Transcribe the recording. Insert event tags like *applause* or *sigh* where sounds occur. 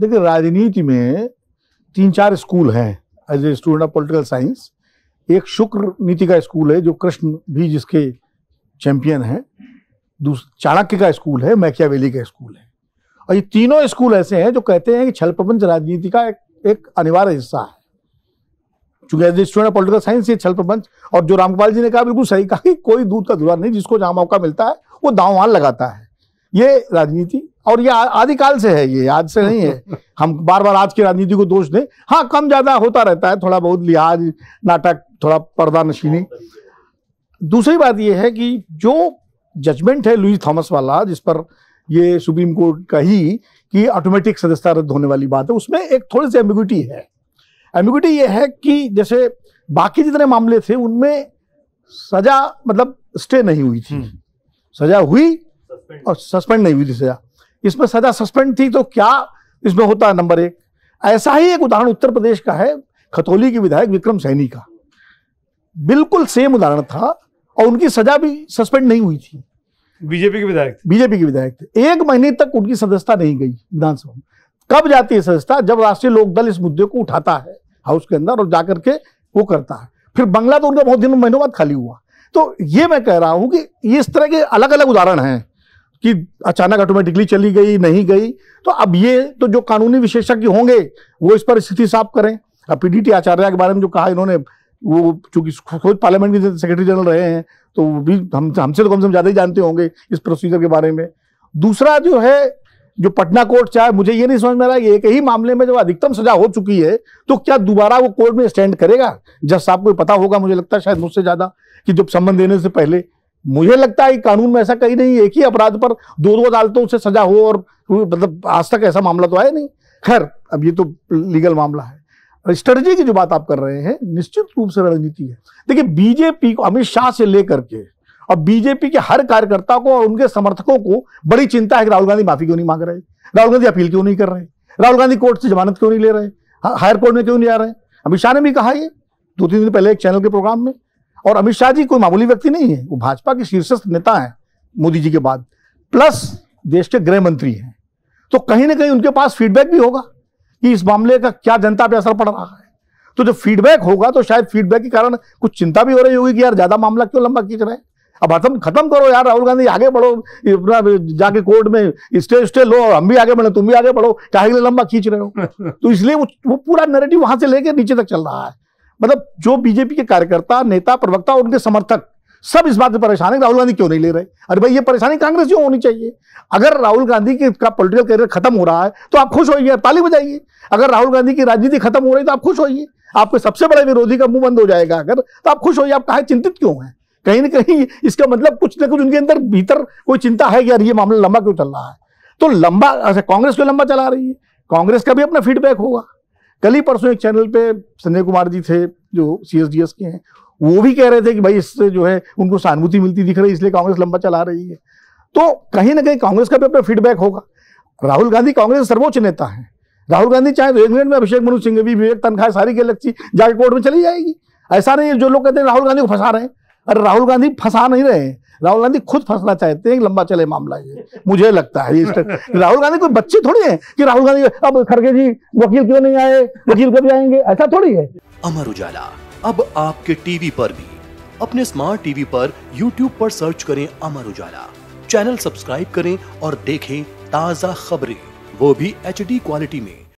देखिए राजनीति में तीन चार स्कूल हैं as a student of political science एक शुक्र नीति का स्कूल है जो कृष्ण भी जिसके चैंपियन हैं चाणक्य का स्कूल है मैकियावेली का स्कूल है और ये तीनों स्कूल ऐसे हैं जो कहते हैं कि छल प्रपंच राजनीति का एक, एक अनिवार्य हिस्सा है चूंकि as a student of political science ये छल प्रपंच और जो रामगोपाल जी ने कहा बिल्कुल सही कहा कि कोई दूध का दुआ नहीं जिसको जहां मौका मिलता है वो दाव लगाता है ये राजनीति और ये आदिकाल से है ये आज से नहीं है *laughs* हम बार बार आज की राजनीति को दोष दें हाँ कम ज्यादा होता रहता है थोड़ा बहुत लिहाज नाटक थोड़ा पर्दा नशीनी दूसरी बात यह है कि जो जजमेंट है लुई थॉमस वाला जिस पर ये सुप्रीम कोर्ट का ही कि ऑटोमेटिक सदस्यता रद्द होने वाली बात है उसमें एक थोड़ी सी एम्बिग्यूटी है एम्बिग्यूटी ये है कि जैसे बाकी जितने मामले थे उनमें सजा मतलब हम्म। स्टे नहीं हुई थी सजा हुई और सस्पेंड नहीं हुई थी सजा इसमें सजा सस्पेंड थी तो क्या इसमें होता है नंबर एक ऐसा ही एक उदाहरण उत्तर प्रदेश का है खतौली के विधायक विक्रम सैनी का बिल्कुल सेम उदाहरण था और उनकी सजा भी सस्पेंड नहीं हुई थी बीजेपी के विधायक बीजेपी के विधायक थे एक महीने तक उनकी सदस्यता नहीं गई विधानसभा में कब जाती है सदस्यता जब राष्ट्रीय लोकदल इस मुद्दे को उठाता है हाउस के अंदर और जाकर के वो करता है फिर बंगला तो उनका बहुत दिन महीनों बाद खाली हुआ तो ये मैं कह रहा हूं कि इस तरह के अलग अलग उदाहरण हैं कि अचानक ऑटोमेटिकली चली गई नहीं गई तो अब ये तो जो कानूनी विशेषज्ञ होंगे वो इस पर स्थिति साफ करें अब पीडीटी आचार्य के बारे में जो कहा इन्होंने वो चूंकि खुद पार्लियामेंट के सेक्रेटरी जनरल रहे हैं तो भी हम हमसे तो कम से कम ज़्यादा ही जानते होंगे इस प्रोसीजर के बारे में दूसरा जो है जो पटना कोर्ट चाहे मुझे ये नहीं समझ में आ रहा एक ही मामले में जब अधिकतम सजा हो चुकी है तो क्या दोबारा वो कोर्ट में स्टैंड करेगा जज साहब को पता होगा मुझे लगता है शायद मुझसे ज़्यादा कि जब संबंध देने से पहले मुझे लगता है कानून में ऐसा कहीं नहीं एक ही अपराध पर दो दो अदालतों से सजा हो और मतलब आज तक ऐसा मामला तो आया नहीं खैर अब ये तो लीगल मामला है स्ट्रेटजी की जो बात आप कर रहे हैं निश्चित रूप से रणनीति है देखिए बीजेपी को अमित शाह से लेकर के और बीजेपी के हर कार्यकर्ता को और उनके समर्थकों को बड़ी चिंता है कि राहुल गांधी माफी क्यों नहीं मांग रहे राहुल गांधी अपील क्यों नहीं कर रहे राहुल गांधी कोर्ट से जमानत क्यों नहीं ले रहे हायर कोर्ट में क्यों नहीं आ रहे अमित शाह ने भी कहा ये दो तीन दिन पहले एक चैनल के प्रोग्राम में और अमित शाह जी कोई मामूली व्यक्ति नहीं है वो भाजपा के शीर्षस्थ नेता हैं मोदी जी के बाद प्लस देश के गृह मंत्री हैं तो कहीं ना कहीं उनके पास फीडबैक भी होगा कि इस मामले का क्या जनता पे असर पड़ रहा है तो जब फीडबैक होगा तो शायद फीडबैक के कारण कुछ चिंता भी हो रही होगी कि यार ज्यादा मामला क्यों लंबा खींच रहे हैं अब हतम खत्म करो यार राहुल गांधी आगे बढ़ो अपना जाके कोर्ट में स्टे स्टे लो हम भी आगे बढ़े तुम भी आगे बढ़ो चाहे लंबा खींच रहे हो *laughs* तो इसलिए वो वो पूरा नेरेटिव वहां से लेके नीचे तक चल रहा है मतलब जो बीजेपी के कार्यकर्ता नेता प्रवक्ता और उनके समर्थक सब इस बात पर परेशान है राहुल गांधी क्यों नहीं ले रहे अरे भाई ये परेशानी कांग्रेस क्यों होनी चाहिए अगर राहुल गांधी के का पॉलिटिकल करियर खत्म हो रहा है तो आप खुश होइए ताली बजाइए अगर राहुल गांधी की राजनीति खत्म हो रही है तो आप खुश होइए आपके सबसे बड़े विरोधी का मुंह बंद हो जाएगा अगर तो आप खुश होइए आप कहा चिंतित क्यों हैं कहीं ना कहीं इसका मतलब कुछ ना कुछ उनके अंदर भीतर कोई चिंता है कि यार ये मामला लंबा क्यों चल रहा है तो लंबा अच्छा, कांग्रेस क्यों लंबा चला रही है कांग्रेस का भी अपना फीडबैक होगा कल ही परसों एक चैनल पे संजय कुमार जी थे जो सी के हैं वो भी कह रहे थे कि भाई इससे जो है उनको सहानुभूति मिलती दिख रही है इसलिए कांग्रेस लंबा चला रही है तो कहीं ना कहीं कांग्रेस का भी अपना फीडबैक होगा राहुल गांधी कांग्रेस सर्वोच्च नेता है राहुल गांधी चाहे तो एक मिनट में अभिषेक मनु सिंह भी विवेक तनखा सारी गैलेक्सी जाके कोर्ट में चली जाएगी ऐसा नहीं है जो लोग कहते हैं राहुल गांधी को फंसा रहे हैं अरे राहुल गांधी फंसा नहीं रहे राहुल गांधी खुद फंसना चाहते हैं लंबा चले मामला ये मुझे लगता है राहुल गांधी कोई बच्चे थोड़ी है कि राहुल गांधी अब खड़गे जी वकील क्यों नहीं आए वकील कब जाएंगे ऐसा थोड़ी है अमर उजाला अब आपके टीवी पर भी अपने स्मार्ट टीवी पर यूट्यूब पर सर्च करें अमर उजाला चैनल सब्सक्राइब करें और देखें ताजा खबरें वो भी एच क्वालिटी में